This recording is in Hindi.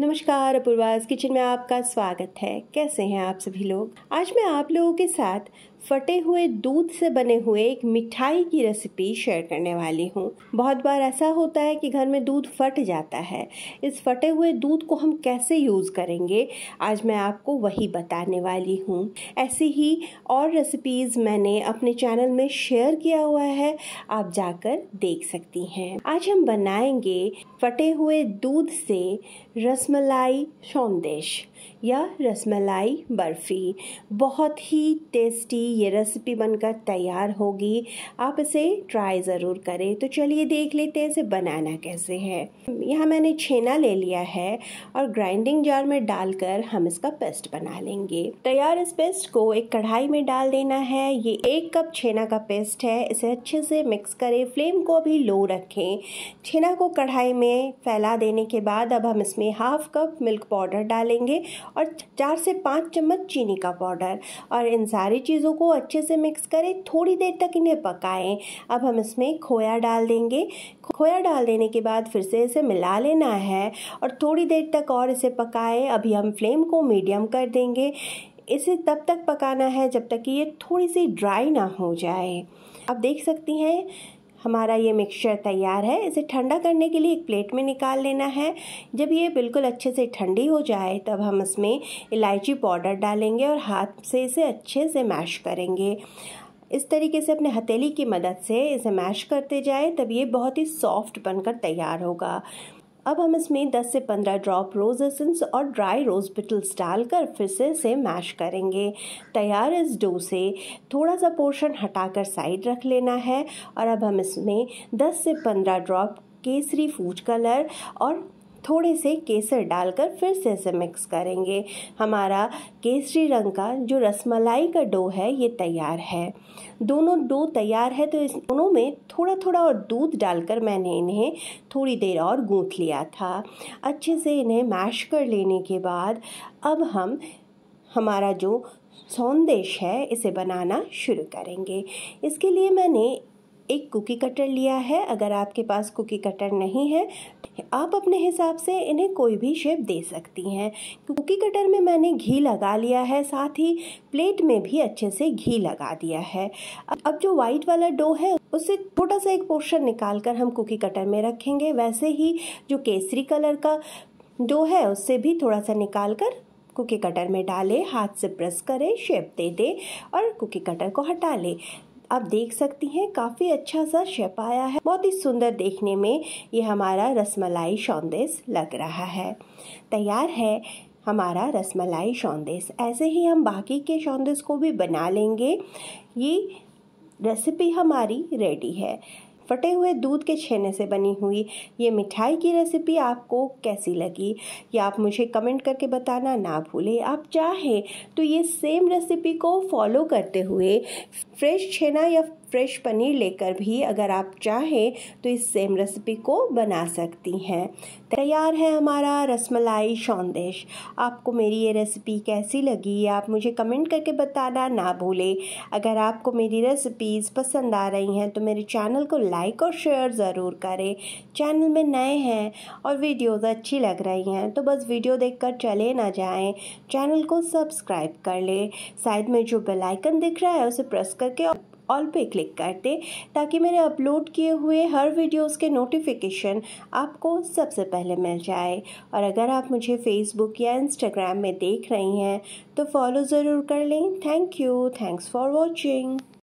नमस्कार अपूर्वाज किचन में आपका स्वागत है कैसे हैं आप सभी लोग आज मैं आप लोगों के साथ फटे हुए दूध से बने हुए एक मिठाई की रेसिपी शेयर करने वाली हूँ बहुत बार ऐसा होता है कि घर में दूध फट जाता है इस फटे हुए दूध को हम कैसे यूज़ करेंगे आज मैं आपको वही बताने वाली हूँ ऐसी ही और रेसिपीज़ मैंने अपने चैनल में शेयर किया हुआ है आप जाकर देख सकती हैं आज हम बनाएंगे फटे हुए दूध से रसमलाई सौंदेश या रसमलाई बर्फ़ी बहुत ही टेस्टी ये रेसिपी बनकर तैयार होगी आप इसे ट्राई ज़रूर करें तो चलिए देख लेते हैं इसे बनाना कैसे है यहाँ मैंने छेना ले लिया है और ग्राइंडिंग जार में डालकर हम इसका पेस्ट बना लेंगे तैयार इस पेस्ट को एक कढ़ाई में डाल देना है ये एक कप छेना का पेस्ट है इसे अच्छे से मिक्स करें फ्लेम को अभी लो रखें छेना को कढ़ाई में फैला देने के बाद अब हम इसमें हाफ कप मिल्क पाउडर डालेंगे और चार से पाँच चम्मच चीनी का पाउडर और इन सारी चीज़ों को अच्छे से मिक्स करें थोड़ी देर तक इन्हें पकाएं अब हम इसमें खोया डाल देंगे खोया डाल देने के बाद फिर से इसे मिला लेना है और थोड़ी देर तक और इसे पकाएं अभी हम फ्लेम को मीडियम कर देंगे इसे तब तक पकाना है जब तक कि ये थोड़ी सी ड्राई ना हो जाए आप देख सकती हैं हमारा ये मिक्सचर तैयार है इसे ठंडा करने के लिए एक प्लेट में निकाल लेना है जब ये बिल्कुल अच्छे से ठंडी हो जाए तब हम इसमें इलायची पाउडर डालेंगे और हाथ से इसे अच्छे से मैश करेंगे इस तरीके से अपने हथेली की मदद से इसे मैश करते जाए तब ये बहुत ही सॉफ्ट बनकर तैयार होगा अब हम इसमें 10 से 15 ड्रॉप रोज एसेंस और ड्राई रोज पिटल्स डालकर फिर से इसे मैश करेंगे तैयार इस डो से थोड़ा सा पोर्शन हटाकर साइड रख लेना है और अब हम इसमें 10 से 15 ड्रॉप केसरी फूड कलर और थोड़े से केसर डालकर फिर से इसे मिक्स करेंगे हमारा केसरी रंग का जो रसमलाई का डो है ये तैयार है दोनों डो तैयार है तो इस दोनों में थोड़ा थोड़ा और दूध डालकर मैंने इन्हें थोड़ी देर और गूँथ लिया था अच्छे से इन्हें मैश कर लेने के बाद अब हम हमारा जो सौंदेश है इसे बनाना शुरू करेंगे इसके लिए मैंने एक कुकी कटर लिया है अगर आपके पास कुकी कटर नहीं है आप अपने हिसाब से इन्हें कोई भी शेप दे सकती हैं कुकी कटर में मैंने घी लगा लिया है साथ ही प्लेट में भी अच्छे से घी लगा दिया है अब जो वाइट वाला डो है उससे छोटा सा एक पोर्शन निकाल कर हम कुकी कटर में रखेंगे वैसे ही जो केसरी कलर का डो है उससे भी थोड़ा सा निकाल कर कुकी कटर में डालें हाथ से प्रेस करें शेप दे दें और कुकी कटर को हटा लें आप देख सकती हैं काफ़ी अच्छा सा शेप आया है बहुत ही सुंदर देखने में ये हमारा रसमलाई शौंदेस लग रहा है तैयार है हमारा रसमलाई शौंदेस ऐसे ही हम बाकी के शौंदेस को भी बना लेंगे ये रेसिपी हमारी रेडी है फटे हुए दूध के छेने से बनी हुई ये मिठाई की रेसिपी आपको कैसी लगी ये आप मुझे कमेंट करके बताना ना भूलें आप चाहें तो ये सेम रेसिपी को फॉलो करते हुए फ्रेश छेना या फ्रेश पनीर लेकर भी अगर आप चाहें तो इस सेम रेसिपी को बना सकती हैं तैयार है हमारा रसमलाई सौंदेश आपको मेरी ये रेसिपी कैसी लगी आप मुझे कमेंट करके बताना ना भूलें अगर आपको मेरी रेसिपीज़ पसंद आ रही हैं तो मेरे चैनल को लाइक और शेयर ज़रूर करें चैनल में नए हैं और वीडियोस अच्छी लग रही हैं तो बस वीडियो देखकर चले ना जाएं चैनल को सब्सक्राइब कर लें साइड में जो बेलाइकन दिख रहा है उसे प्रेस करके ऑल पे क्लिक कर दे ताकि मेरे अपलोड किए हुए हर वीडियोस के नोटिफिकेशन आपको सबसे पहले मिल जाए और अगर आप मुझे फेसबुक या इंस्टाग्राम में देख रही हैं तो फॉलो ज़रूर कर लें thank you thanks for watching